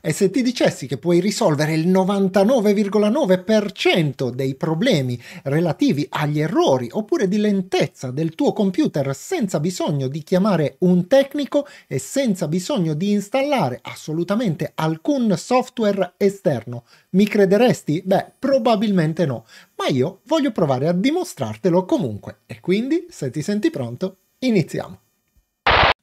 E se ti dicessi che puoi risolvere il 99,9% dei problemi relativi agli errori oppure di lentezza del tuo computer senza bisogno di chiamare un tecnico e senza bisogno di installare assolutamente alcun software esterno, mi crederesti? Beh, probabilmente no, ma io voglio provare a dimostrartelo comunque. E quindi, se ti senti pronto, iniziamo.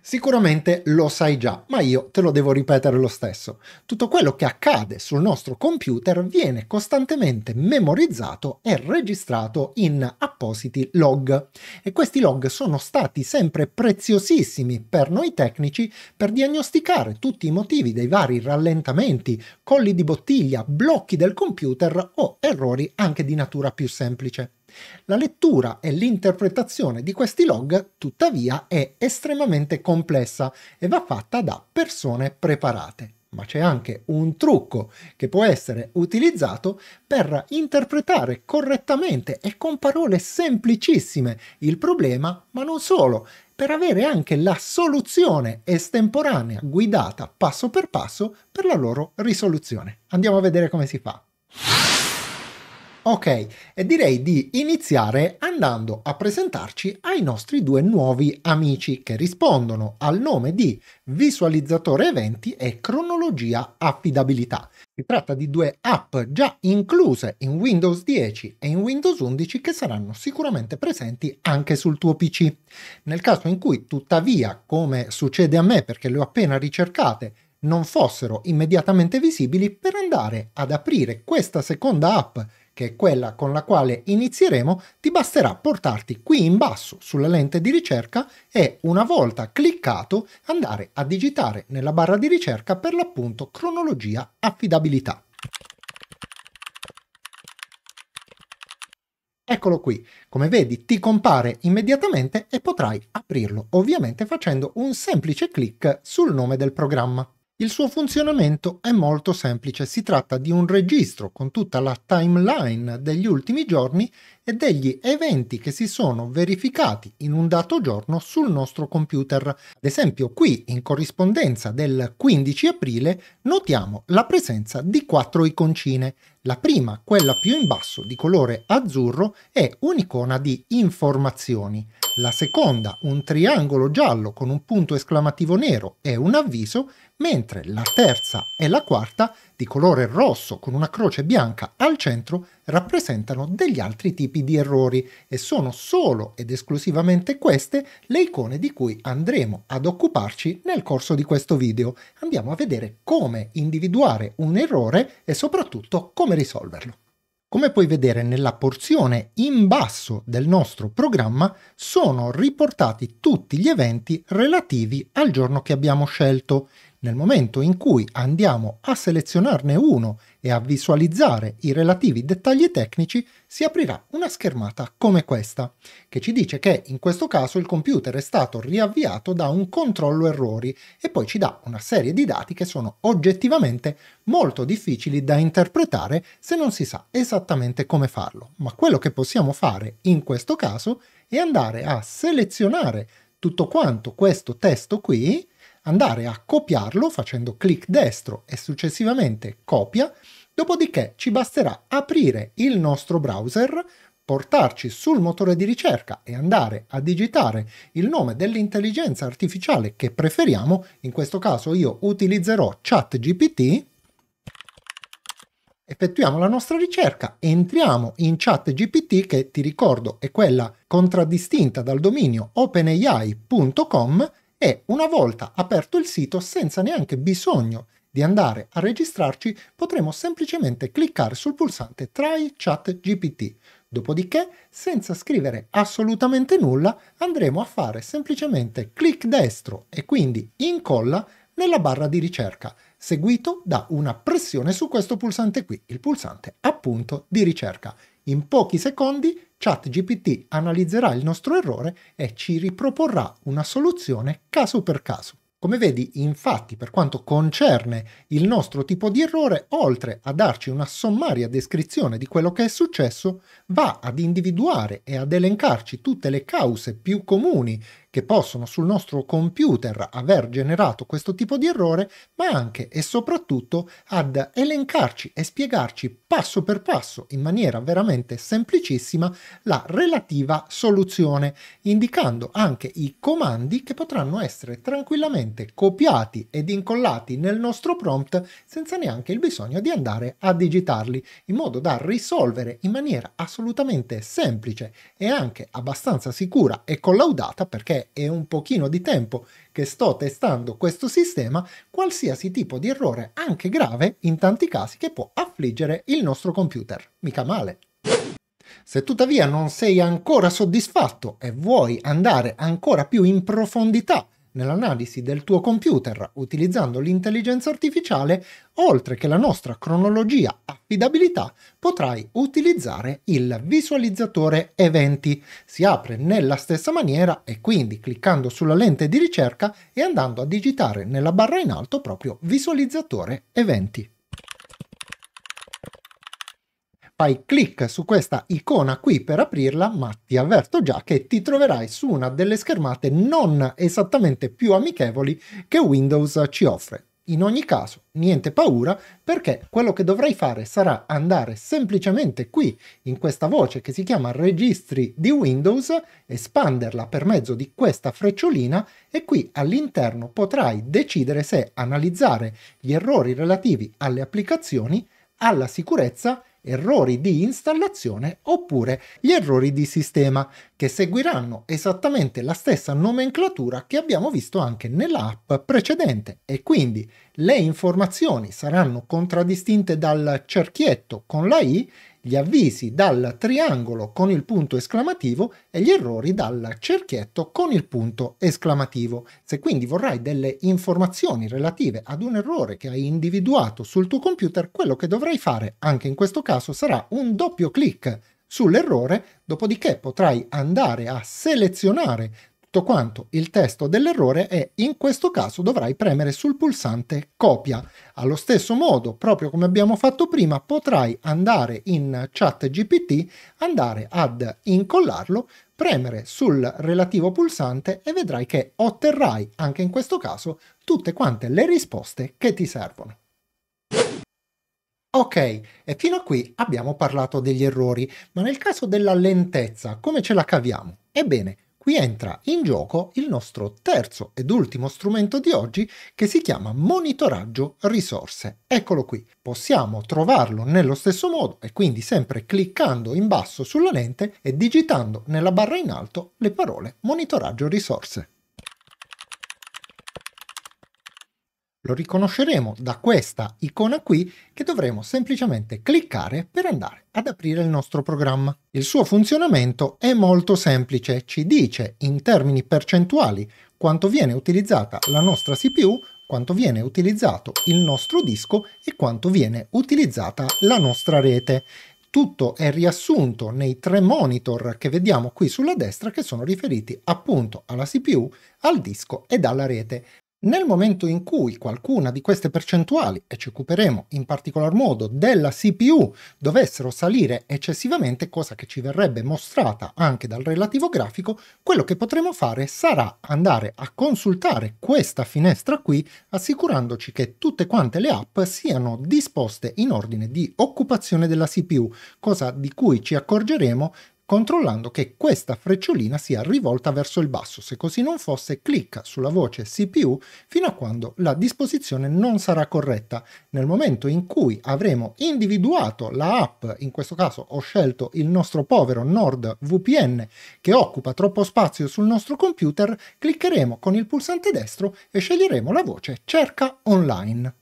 Sicuramente lo sai già, ma io te lo devo ripetere lo stesso. Tutto quello che accade sul nostro computer viene costantemente memorizzato e registrato in appositi log e questi log sono stati sempre preziosissimi per noi tecnici per diagnosticare tutti i motivi dei vari rallentamenti, colli di bottiglia, blocchi del computer o errori anche di natura più semplice. La lettura e l'interpretazione di questi log, tuttavia, è estremamente complessa e va fatta da persone preparate. Ma c'è anche un trucco che può essere utilizzato per interpretare correttamente e con parole semplicissime il problema, ma non solo, per avere anche la soluzione estemporanea guidata passo per passo per la loro risoluzione. Andiamo a vedere come si fa. Ok, e direi di iniziare andando a presentarci ai nostri due nuovi amici che rispondono al nome di visualizzatore eventi e cronologia affidabilità. Si tratta di due app già incluse in Windows 10 e in Windows 11 che saranno sicuramente presenti anche sul tuo PC. Nel caso in cui tuttavia, come succede a me perché le ho appena ricercate, non fossero immediatamente visibili per andare ad aprire questa seconda app che è quella con la quale inizieremo, ti basterà portarti qui in basso sulla lente di ricerca e una volta cliccato andare a digitare nella barra di ricerca per l'appunto cronologia affidabilità. Eccolo qui, come vedi ti compare immediatamente e potrai aprirlo, ovviamente facendo un semplice clic sul nome del programma. Il suo funzionamento è molto semplice, si tratta di un registro con tutta la timeline degli ultimi giorni e degli eventi che si sono verificati in un dato giorno sul nostro computer. Ad esempio qui, in corrispondenza del 15 aprile, notiamo la presenza di quattro iconcine. La prima, quella più in basso, di colore azzurro, è un'icona di informazioni la seconda un triangolo giallo con un punto esclamativo nero e un avviso, mentre la terza e la quarta, di colore rosso con una croce bianca al centro, rappresentano degli altri tipi di errori e sono solo ed esclusivamente queste le icone di cui andremo ad occuparci nel corso di questo video. Andiamo a vedere come individuare un errore e soprattutto come risolverlo. Come puoi vedere nella porzione in basso del nostro programma sono riportati tutti gli eventi relativi al giorno che abbiamo scelto. Nel momento in cui andiamo a selezionarne uno e a visualizzare i relativi dettagli tecnici, si aprirà una schermata come questa, che ci dice che in questo caso il computer è stato riavviato da un controllo errori e poi ci dà una serie di dati che sono oggettivamente molto difficili da interpretare se non si sa esattamente come farlo. Ma quello che possiamo fare in questo caso è andare a selezionare tutto quanto questo testo qui andare a copiarlo facendo clic destro e successivamente copia, dopodiché ci basterà aprire il nostro browser, portarci sul motore di ricerca e andare a digitare il nome dell'intelligenza artificiale che preferiamo, in questo caso io utilizzerò ChatGPT, effettuiamo la nostra ricerca, entriamo in ChatGPT che ti ricordo è quella contraddistinta dal dominio openai.com e una volta aperto il sito senza neanche bisogno di andare a registrarci potremo semplicemente cliccare sul pulsante Try Chat GPT. Dopodiché, senza scrivere assolutamente nulla, andremo a fare semplicemente clic destro e quindi incolla nella barra di ricerca, seguito da una pressione su questo pulsante qui, il pulsante appunto di ricerca. In pochi secondi ChatGPT analizzerà il nostro errore e ci riproporrà una soluzione caso per caso. Come vedi, infatti, per quanto concerne il nostro tipo di errore, oltre a darci una sommaria descrizione di quello che è successo, va ad individuare e ad elencarci tutte le cause più comuni che possono sul nostro computer aver generato questo tipo di errore, ma anche e soprattutto ad elencarci e spiegarci passo per passo in maniera veramente semplicissima la relativa soluzione, indicando anche i comandi che potranno essere tranquillamente copiati ed incollati nel nostro prompt senza neanche il bisogno di andare a digitarli, in modo da risolvere in maniera assolutamente semplice e anche abbastanza sicura e collaudata perché mese e un pochino di tempo che sto testando questo sistema, qualsiasi tipo di errore, anche grave, in tanti casi che può affliggere il nostro computer. Mica male. Se tuttavia non sei ancora soddisfatto e vuoi andare ancora più in profondità nell'analisi del tuo computer utilizzando l'intelligenza artificiale, oltre che la nostra cronologia affidabilità, potrai utilizzare il visualizzatore eventi. Si apre nella stessa maniera e quindi cliccando sulla lente di ricerca e andando a digitare nella barra in alto proprio visualizzatore eventi. Fai clic su questa icona qui per aprirla, ma ti avverto già che ti troverai su una delle schermate non esattamente più amichevoli che Windows ci offre. In ogni caso, niente paura, perché quello che dovrai fare sarà andare semplicemente qui, in questa voce che si chiama Registri di Windows, espanderla per mezzo di questa frecciolina e qui all'interno potrai decidere se analizzare gli errori relativi alle applicazioni, alla sicurezza errori di installazione oppure gli errori di sistema, che seguiranno esattamente la stessa nomenclatura che abbiamo visto anche nell'app precedente e quindi le informazioni saranno contraddistinte dal cerchietto con la I gli avvisi dal triangolo con il punto esclamativo e gli errori dal cerchietto con il punto esclamativo. Se quindi vorrai delle informazioni relative ad un errore che hai individuato sul tuo computer, quello che dovrai fare anche in questo caso sarà un doppio clic sull'errore, dopodiché potrai andare a selezionare tutto quanto il testo dell'errore e in questo caso dovrai premere sul pulsante copia. Allo stesso modo, proprio come abbiamo fatto prima, potrai andare in chat GPT, andare ad incollarlo, premere sul relativo pulsante e vedrai che otterrai anche in questo caso tutte quante le risposte che ti servono. Ok, e fino a qui abbiamo parlato degli errori, ma nel caso della lentezza come ce la caviamo? Ebbene, qui entra in gioco il nostro terzo ed ultimo strumento di oggi che si chiama monitoraggio risorse. Eccolo qui, possiamo trovarlo nello stesso modo e quindi sempre cliccando in basso sulla lente e digitando nella barra in alto le parole monitoraggio risorse. Lo riconosceremo da questa icona qui che dovremo semplicemente cliccare per andare ad aprire il nostro programma. Il suo funzionamento è molto semplice, ci dice in termini percentuali quanto viene utilizzata la nostra CPU quanto viene utilizzato il nostro disco e quanto viene utilizzata la nostra rete. Tutto è riassunto nei tre monitor che vediamo qui sulla destra che sono riferiti appunto alla CPU, al disco ed alla rete. Nel momento in cui qualcuna di queste percentuali, e ci occuperemo in particolar modo della CPU, dovessero salire eccessivamente, cosa che ci verrebbe mostrata anche dal relativo grafico, quello che potremo fare sarà andare a consultare questa finestra qui, assicurandoci che tutte quante le app siano disposte in ordine di occupazione della CPU, cosa di cui ci accorgeremo controllando che questa frecciolina sia rivolta verso il basso, se così non fosse clicca sulla voce CPU fino a quando la disposizione non sarà corretta. Nel momento in cui avremo individuato la app, in questo caso ho scelto il nostro povero NordVPN che occupa troppo spazio sul nostro computer, cliccheremo con il pulsante destro e sceglieremo la voce cerca online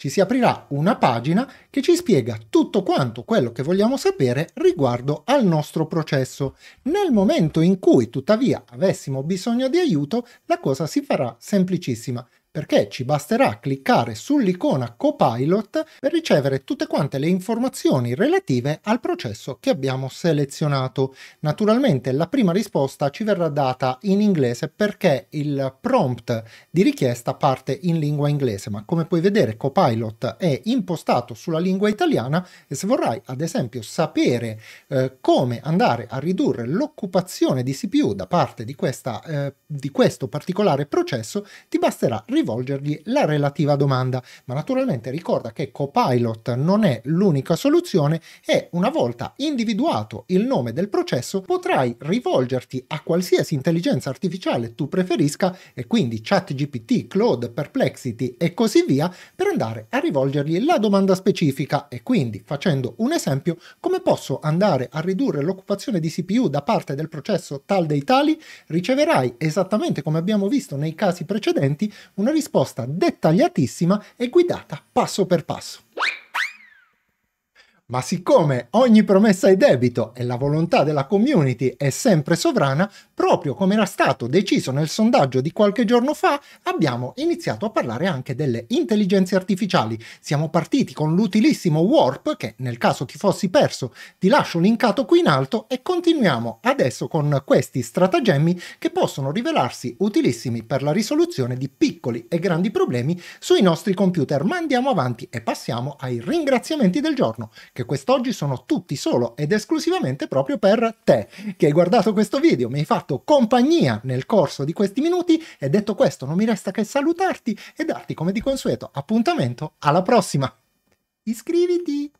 ci si aprirà una pagina che ci spiega tutto quanto quello che vogliamo sapere riguardo al nostro processo. Nel momento in cui tuttavia avessimo bisogno di aiuto, la cosa si farà semplicissima perché ci basterà cliccare sull'icona Copilot per ricevere tutte quante le informazioni relative al processo che abbiamo selezionato. Naturalmente la prima risposta ci verrà data in inglese perché il prompt di richiesta parte in lingua inglese, ma come puoi vedere Copilot è impostato sulla lingua italiana e se vorrai ad esempio sapere eh, come andare a ridurre l'occupazione di CPU da parte di, questa, eh, di questo particolare processo, ti basterà richiedere rivolgergli la relativa domanda, ma naturalmente ricorda che Copilot non è l'unica soluzione e una volta individuato il nome del processo potrai rivolgerti a qualsiasi intelligenza artificiale tu preferisca e quindi ChatGPT, Claude, Perplexity e così via per andare a rivolgergli la domanda specifica e quindi facendo un esempio come posso andare a ridurre l'occupazione di CPU da parte del processo tal dei tali riceverai esattamente come abbiamo visto nei casi precedenti una una risposta dettagliatissima e guidata passo per passo. Ma siccome ogni promessa è debito e la volontà della community è sempre sovrana, proprio come era stato deciso nel sondaggio di qualche giorno fa, abbiamo iniziato a parlare anche delle intelligenze artificiali. Siamo partiti con l'utilissimo Warp, che nel caso ti fossi perso ti lascio linkato qui in alto, e continuiamo adesso con questi stratagemmi che possono rivelarsi utilissimi per la risoluzione di piccoli e grandi problemi sui nostri computer. Ma andiamo avanti e passiamo ai ringraziamenti del giorno che quest'oggi sono tutti solo ed esclusivamente proprio per te, che hai guardato questo video, mi hai fatto compagnia nel corso di questi minuti e detto questo non mi resta che salutarti e darti come di consueto appuntamento alla prossima. Iscriviti!